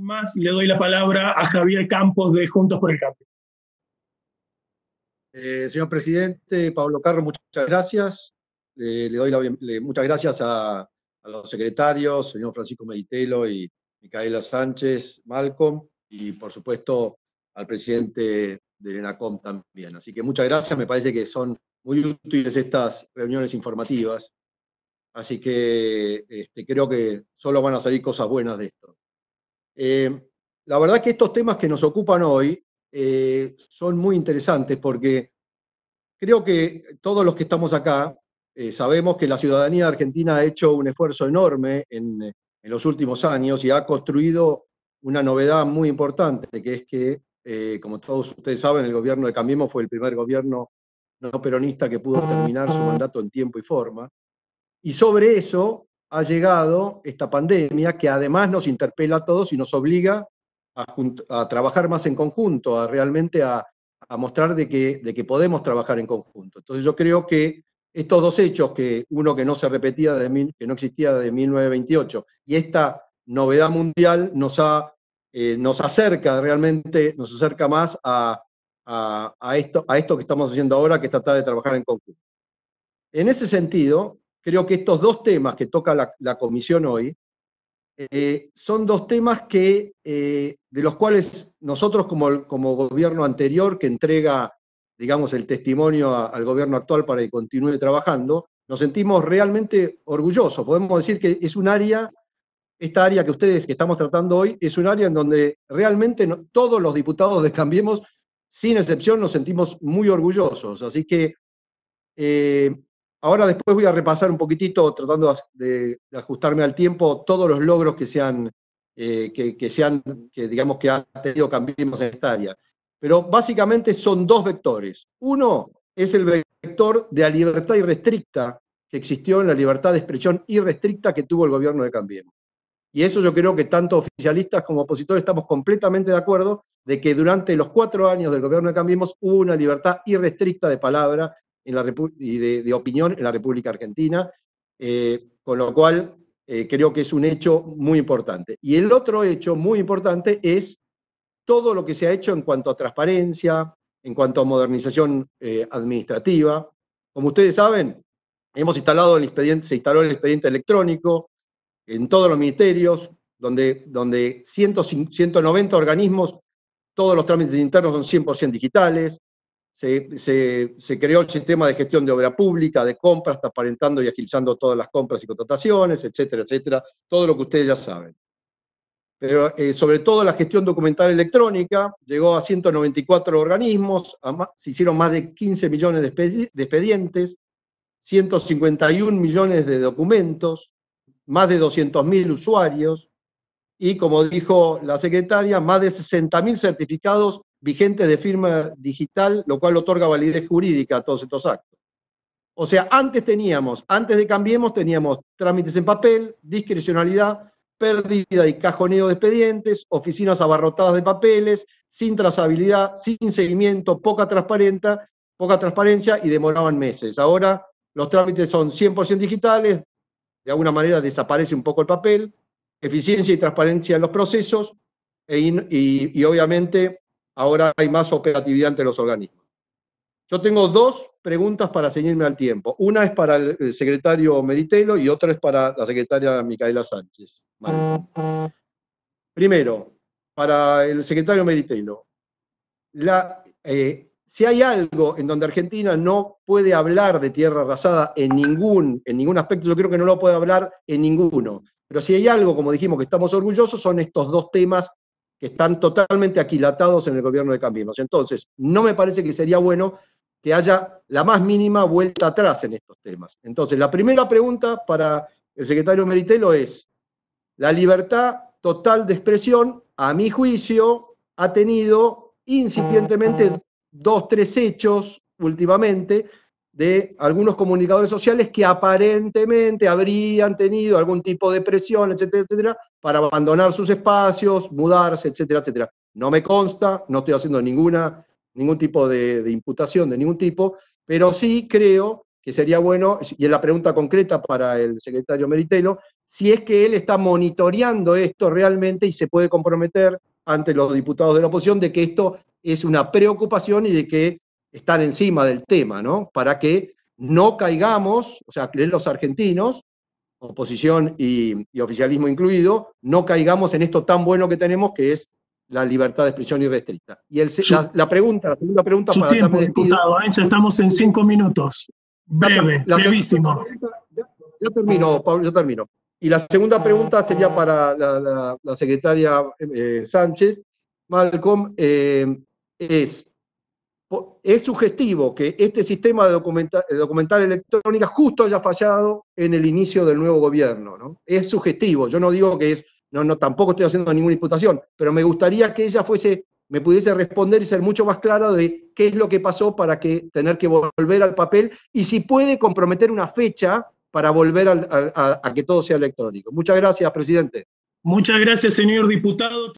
más, le doy la palabra a Javier Campos de Juntos por el Cambio. Eh, señor presidente, Pablo Carlos, muchas gracias. Eh, le doy la, muchas gracias a, los secretarios, señor Francisco Meritelo y Micaela Sánchez, Malcolm, y por supuesto al presidente de ENACOM también. Así que muchas gracias, me parece que son muy útiles estas reuniones informativas. Así que este, creo que solo van a salir cosas buenas de esto. Eh, la verdad que estos temas que nos ocupan hoy eh, son muy interesantes porque creo que todos los que estamos acá eh, sabemos que la ciudadanía argentina ha hecho un esfuerzo enorme en, los últimos años y ha construido una novedad muy importante, que es que, como todos ustedes saben, el gobierno de Cambiemos fue el primer gobierno no peronista que pudo terminar su mandato en tiempo y forma. Y sobre eso ha llegado esta pandemia que además nos interpela a todos y nos obliga a, trabajar más en conjunto, a realmente a, mostrar de que, podemos trabajar en conjunto. Entonces yo creo que estos dos hechos, que uno que no se repetía, de que no existía desde 1928, y esta novedad mundial eh, nos, acerca realmente, nos acerca más a, esto, a esto que estamos haciendo ahora, que es tratar de trabajar en conjunto. En ese sentido, creo que estos dos temas que toca la, comisión hoy eh, son dos temas que, eh, de los cuales nosotros como, gobierno anterior que entrega, digamos, el testimonio al gobierno actual para que continúe trabajando, nos sentimos realmente orgullosos. Podemos decir que es un área, esta área que ustedes que estamos tratando hoy, es un área en donde realmente todos los diputados de Cambiemos, sin excepción, nos sentimos muy orgullosos. Así que eh, Ahora después voy a repasar un poquitito, tratando de, ajustarme al tiempo, todos los logros que sean eh, que, digamos que ha tenido Cambiemos en esta área. Pero básicamente son dos vectores. Uno es el vector de la libertad irrestricta que existió en la libertad de expresión irrestricta que tuvo el gobierno de Cambiemos. Y eso yo creo que tanto oficialistas como opositores estamos completamente de acuerdo de que durante los cuatro años del gobierno de Cambiemos hubo una libertad irrestricta de palabra la y de, opinión en la República Argentina, eh, con lo cual eh, creo que es un hecho muy importante. Y el otro hecho muy importante es todo lo que se ha hecho en cuanto a transparencia, en cuanto a modernización eh, administrativa. Como ustedes saben, hemos instalado el expediente, se instaló el expediente electrónico en todos los ministerios, donde, donde 190 organismos, todos los trámites internos son 100% digitales, se, creó el sistema de gestión de obra pública, de compras, transparentando y agilizando todas las compras y contrataciones, etcétera, etcétera, todo lo que ustedes ya saben. Pero eh, sobre todo la gestión documental electrónica llegó a 194 organismos, se hicieron más de 15 millones de, de expedientes, 151 millones de documentos, más de 200.000 usuarios y, como dijo la secretaria, más de 60.000 certificados vigente de firma digital, lo cual otorga validez jurídica a todos estos actos. O sea, antes teníamos, antes de Cambiemos, teníamos trámites en papel, discrecionalidad, pérdida y cajoneo de expedientes, oficinas abarrotadas de papeles, sin trazabilidad, sin seguimiento, poca, poca transparencia y demoraban meses. Ahora los trámites son 100% digitales, de alguna manera desaparece un poco el papel, eficiencia y transparencia en los procesos e y obviamente ahora hay más operatividad entre los organismos. Yo tengo dos preguntas para ceñirme al tiempo. Una es para el secretario Meritelo y otra es para la secretaria Micaela Sánchez. Primero, para el secretario Meritelo, eh, si hay algo en donde Argentina no puede hablar de tierra arrasada en ningún, en ningún aspecto, yo creo que no lo puede hablar en ninguno. Pero si hay algo, como dijimos, que estamos orgullosos, son estos dos temas están totalmente aquilatados en el gobierno de Cambiemos. Entonces, no me parece que sería bueno que haya la más mínima vuelta atrás en estos temas. Entonces, la primera pregunta para el secretario Meritelo es, la libertad total de expresión, a mi juicio, ha tenido incipientemente dos, tres hechos últimamente de algunos comunicadores sociales que aparentemente habrían tenido algún tipo de presión, etcétera, etcétera, para abandonar sus espacios, mudarse, etcétera, etcétera. No me consta, no estoy haciendo ninguna, ningún tipo de, de imputación de ningún tipo, pero sí creo que sería bueno, y es la pregunta concreta para el secretario Meritelo, si es que él está monitoreando esto realmente y se puede comprometer ante los diputados de la oposición de que esto es una preocupación y de que están encima del tema, ¿no? Para que no caigamos, o sea, los argentinos, oposición y, oficialismo incluido, no caigamos en esto tan bueno que tenemos que es la libertad de expresión irrestricta. Y el, la, pregunta, la segunda pregunta su para tiempo, diputado, ¿eh? estamos en cinco minutos. Breve, la, termino, Pablo, yo termino. Y la segunda pregunta sería para la, secretaria eh, Sánchez. Malcolm, eh, es es sugestivo que este sistema de documental, documental, electrónica justo haya fallado en el inicio del nuevo gobierno. Es sugestivo, yo no digo que es, no, tampoco estoy haciendo ninguna imputación, pero me gustaría que ella fuese, me pudiese responder y ser mucho más clara de qué es lo que pasó para que tener que volver al papel y si puede comprometer una fecha para volver a que todo sea electrónico. Muchas gracias, presidente. Muchas gracias, señor diputado.